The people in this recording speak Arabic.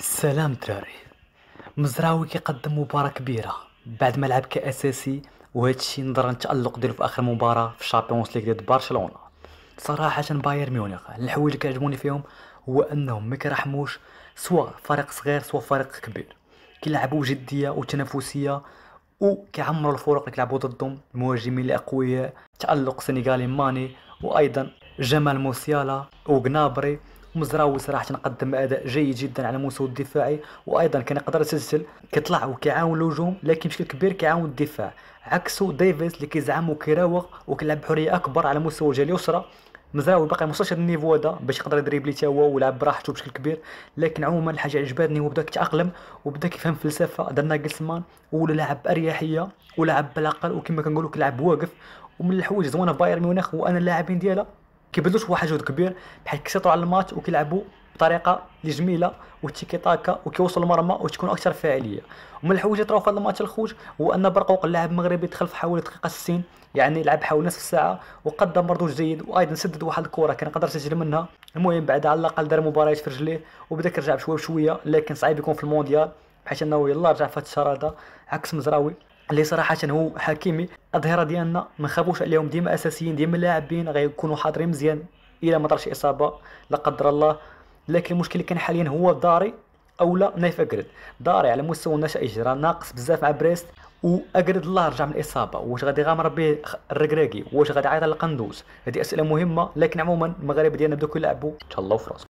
السلام دراري مزراوي كيقدم مباراه كبيره بعد ما لعب كاساسي وهذا الشيء نظرا للتالق ديالو في اخر مباراه في الشامبيونز ليغ ديال برشلونه صراحه بايرن ميونخ الحوايج اللي كيعجبوني فيهم هو انهم ما كيرحموش سواء فريق صغير سواء فريق كبير كيلعبوا جديه وتنافسيه وكيعمروا الفرق اللي كيلعبوا ضدهم المهاجمين الاقوياء تالق سنغالي ماني وايضا جمال موسيالا وغنابري مزراوي صراحه نقدم اداء جيد جدا على المستوى الدفاعي وايضا كان يقدر يسجل كيطلع وكيعاون الهجوم لكن بشكل كبير كيعاون الدفاع عكس ديفيز اللي كيزعم وكيراوغ وكيلعب بحريه اكبر على مستوى الجهه اليسرى مزراوي باقي ما هذا النيفو هذا باش يقدر يدريبلي تا هو ويلعب براحته بشكل كبير لكن عموما الحاجه عجباتني هو بدا كيتاقلم وبدا كيفهم فلسفه ديال ناجلسمان ولا لاعب باريحيه ولاعب بالاقل وكما كنقولوا كيلعب واقف ومن الحوايج زوينه في بايرن ميونخ وانا اللاعبين ديالها كيبذلوا واحد جهد كبير بحال كيسيطروا على الماتش وكيلعبوا بطريقه اللي جميله وتيكي تاكا وكيوصلوا المرمى وتكون اكثر فاعليه ومن الحوايج اللي طراو في هذا الماتش الخوج هو ان برقوق اللاعب المغربي دخل في حوالي دقيقه 60 يعني لعب حوالي نصف ساعه وقدم مردود جيد وايضا سدد واحد الكره كان قدر يسجل منها المهم بعد على الاقل دار مباريات في رجليه وبدا كيرجع بشويه بشويه لكن صعيب يكون في المونديال بحيث انه يلا رجع في هذا الشراده هذا عكس مزراوي اللي صراحه هو حكيمي الظهيره ديالنا ما خافوش عليهم ديما اساسيين ديما لاعبين غيكونوا حاضرين مزيان الا ما طرش اصابه لا قدر الله لكن المشكل اللي كان حاليا هو داري اولا نايف اكرد داري على مستوى النشائج راه ناقص بزاف مع بريست واكرد الله رجع من الاصابه واش غادي يغامر به الركراكي واش غادي يعيط على القندوز هذه اسئله مهمه لكن عموما المغرب ديالنا بداو كيلعبوا تهلاو في